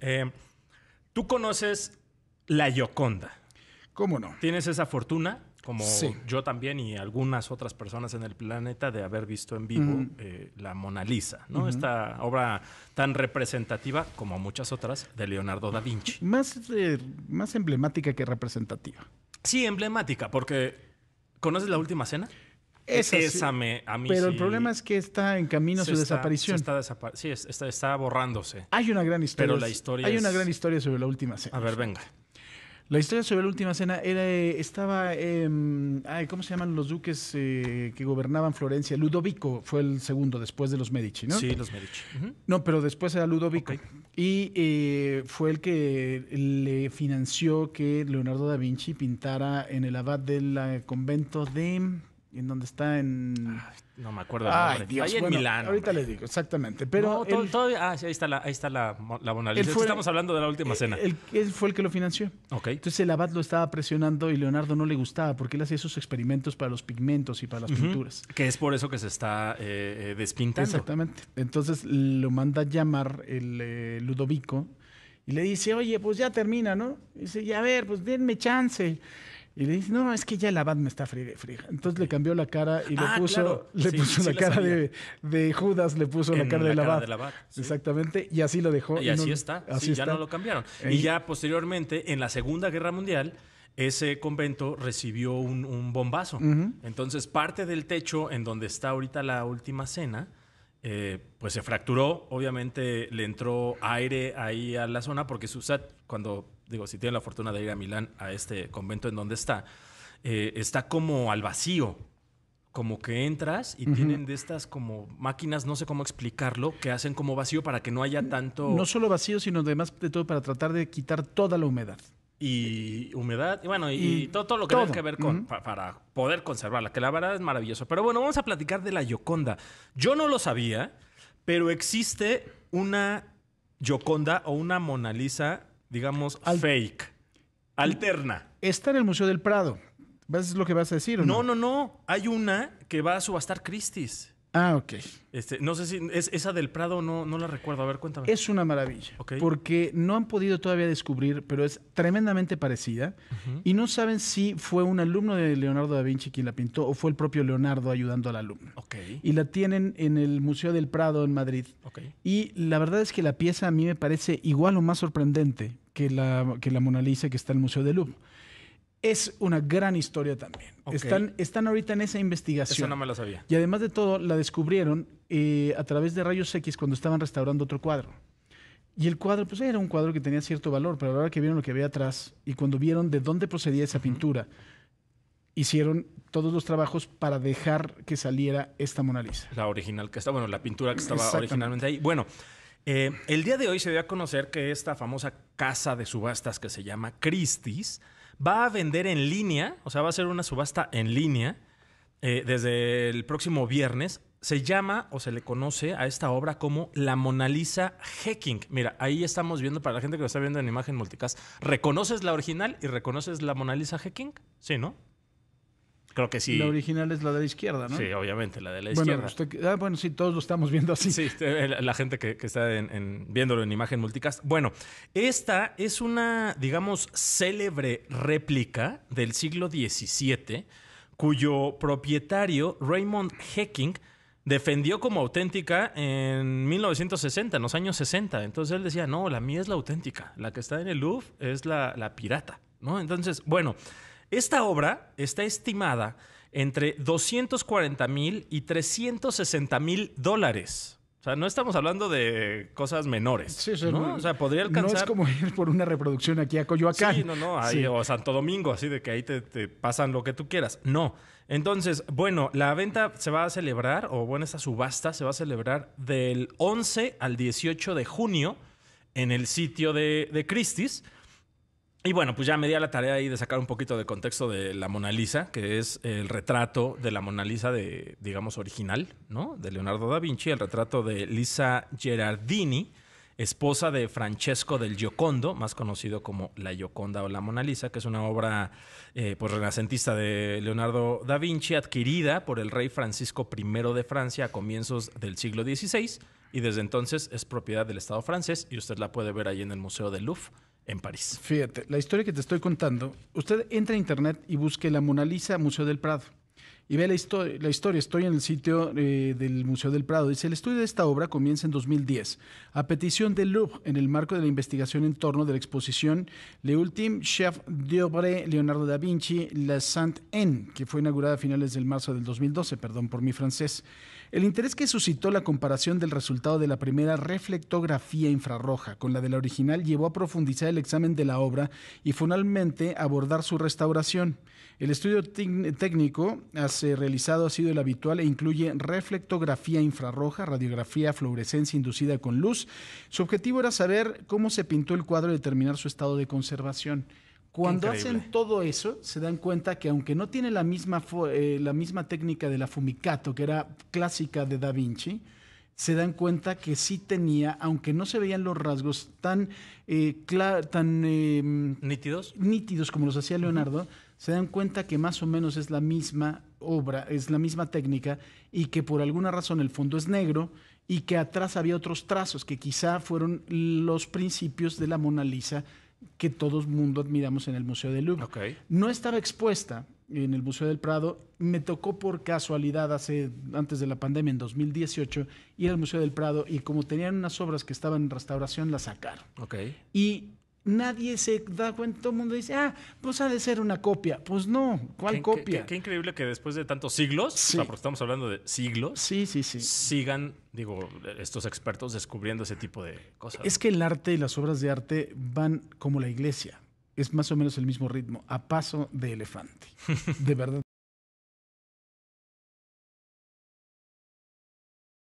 Eh, tú conoces la Gioconda. ¿Cómo no? Tienes esa fortuna, como yo también y algunas otras personas en el planeta, de haber visto en vivo eh, la Mona Lisa, ¿no? Esta obra tan representativa como muchas otras de Leonardo da Vinci. Más, más emblemática que representativa. Sí, emblemática, porque ¿conoces la última cena? Pero el problema es que está en camino su desaparición. Está sí, está, borrándose. Hay una gran historia. la historia Hay una gran historia sobre la última cena. A ver, venga. La historia sobre la última cena era, eh, estaba, em, ¿cómo se llaman los duques eh, que gobernaban Florencia? Ludovico fue el segundo después de los Medici, ¿no? Sí, los Medici. No, pero después era Ludovico. Y eh, fue el que le financió que Leonardo da Vinci pintara en el abad del convento de en donde está en. no me acuerdo. ahí en Milán. Ahorita les digo, exactamente. Pero. ah, ahí está la, ahí está la, Estamos hablando de la última cena. Él, fue el que lo financió. Entonces el abad lo estaba presionando y Leonardo no le gustaba porque él hacía esos experimentos para los pigmentos y para las pinturas. Que es por eso que se está eh, eh, despintando. Exactamente. Entonces lo manda a llamar el eh, Ludovico y le dice, oye, pues ya termina, ¿no? Y dice, ya a ver, pues denme chance. Y le dice, no, es que ya el abad me está frío. Entonces le cambió la cara y le ah, puso, le puso la cara de, Judas, le puso la cara, de del abad. Exactamente, y así lo dejó. Y, así está, así ya no lo cambiaron. Eh, y ya posteriormente, en la Segunda Guerra Mundial, ese convento recibió un, bombazo. Entonces, parte del techo en donde está ahorita la última cena eh, pues se fracturó, obviamente le entró aire ahí a la zona, porque Susat, cuando digo, si tiene la fortuna de ir a Milán, a este convento en donde está, eh, está como al vacío, como que entras y tienen de estas como máquinas, no sé cómo explicarlo, que hacen como vacío para que no haya tanto... No solo vacío, sino además de todo para tratar de quitar toda la humedad y humedad, y bueno, y, todo, lo que tiene que ver con, para poder conservarla, que la verdad es maravilloso. Pero bueno, vamos a platicar de la Yoconda. Yo no lo sabía, pero existe una Yoconda o una Mona Lisa, digamos, fake, alterna. Está en el Museo del Prado. ¿Es lo que vas a decir? no, no, no, no. Hay una que va a subastar Christie's. Ah, ok. Este, no sé si es, esa del Prado no, no la recuerdo. A ver, cuéntame. Es una maravilla. Okay. Porque no han podido todavía descubrir, pero es tremendamente parecida. Y no saben si fue un alumno de Leonardo da Vinci quien la pintó o fue el propio Leonardo ayudando al alumno. Okay. Y la tienen en el Museo del Prado en Madrid. Okay. Y la verdad es que la pieza a mí me parece igual o más sorprendente que la, que la Mona Lisa que está en el Museo del Louvre. Es una gran historia también. Están, están ahorita en esa investigación. Eso no me lo sabía. Y además de todo, la descubrieron eh, a través de rayos X cuando estaban restaurando otro cuadro. Y el cuadro, pues era un cuadro que tenía cierto valor, pero ahora que vieron lo que había atrás y cuando vieron de dónde procedía esa pintura, hicieron todos los trabajos para dejar que saliera esta Mona Lisa. La original que está, bueno, la pintura que estaba originalmente ahí. Bueno, eh, el día de hoy se dio a conocer que esta famosa casa de subastas que se llama Christie's Va a vender en línea, o sea, va a ser una subasta en línea eh, desde el próximo viernes. Se llama o se le conoce a esta obra como La Mona Lisa Hacking. Mira, ahí estamos viendo, para la gente que lo está viendo en imagen multicast, ¿reconoces la original y reconoces la Mona Lisa Hacking? Sí, ¿no? Creo que sí. La original es la de la izquierda, ¿no? Sí, obviamente, la de la izquierda. Pues, ah, bueno, sí, todos lo estamos viendo así. Sí, la, gente que, está viéndolo en imagen multicast. Bueno, esta es una, digamos, célebre réplica del siglo XVII, cuyo propietario, Raymond Hecking, defendió como auténtica en 1960, en los años 60. Entonces él decía, no, la mía es la auténtica, la que está en el Louvre es la, la pirata, ¿no? Entonces, bueno... Esta obra está estimada entre 240 mil y 360 mil dólares. O sea, no estamos hablando de cosas menores. Sí, sí, ¿no? O sea, podría alcanzar. No es como ir por una reproducción aquí a Coyoacán. Sí, no, no, ahí, o Santo Domingo, así de que ahí te, pasan lo que tú quieras. No. Entonces, bueno, la venta se va a celebrar, o bueno, esta subasta se va a celebrar del 11 al 18 de junio en el sitio de, de Christie's. Y bueno, pues ya me di la tarea ahí de sacar un poquito de contexto de la Mona Lisa, que es el retrato de la Mona Lisa de, digamos, original, ¿no? De Leonardo da Vinci, el retrato de Lisa Gerardini, esposa de Francesco del Giocondo, más conocido como la Gioconda o la Mona Lisa, que es una obra eh, pues, renacentista de Leonardo da Vinci, adquirida por el rey Francisco I de Francia a comienzos del siglo XVI, y desde entonces es propiedad del Estado francés, y usted la puede ver ahí en el Museo del Louvre en París. Fíjate, la historia que te estoy contando, usted entra a internet y busque la Mona Lisa Museo del Prado y ve la, historia. Estoy en el sitio eh, del Museo del Prado. Dice, el estudio de esta obra comienza en 2010, a petición de Louvre, en el marco de la investigación en torno de la exposición Le Ultime Chef d'Obre Leonardo da Vinci, La Sainte-Anne, que fue inaugurada a finales del marzo del 2012, perdón por mi francés. El interés que suscitó la comparación del resultado de la primera reflectografía infrarroja con la de la original llevó a profundizar el examen de la obra y finalmente abordar su restauración. El estudio técnico realizado ha sido el habitual e incluye reflectografía infrarroja, radiografía, fluorescencia inducida con luz. Su objetivo era saber cómo se pintó el cuadro y determinar su estado de conservación. Cuando hacen todo eso, se dan cuenta que aunque no tiene la misma, eh, la misma técnica de la fumicato, que era clásica de Da Vinci, se dan cuenta que sí tenía, aunque no se veían los rasgos tan, eh, eh, nítidos. nítidos como los hacía Leonardo, se dan cuenta que más o menos es la misma obra, es la misma técnica y que por alguna razón el fondo es negro y que atrás había otros trazos que quizá fueron los principios de la Mona Lisa que todo el mundo admiramos en el Museo del Louvre. No estaba expuesta en el Museo del Prado. Me tocó por casualidad hace, antes de la pandemia, en 2018, ir al Museo del Prado y como tenían unas obras que estaban en restauración, las sacaron. Y nadie se da cuenta, todo el mundo dice, ah, pues ha de ser una copia. Pues no, ¿cuál copia? Qué, increíble que después de tantos siglos, porque estamos hablando de siglos, sí, sí, sí. sigan, digo, estos expertos descubriendo ese tipo de cosas. Es que el arte y las obras de arte van como la iglesia, es más o menos el mismo ritmo, a paso de elefante, de verdad.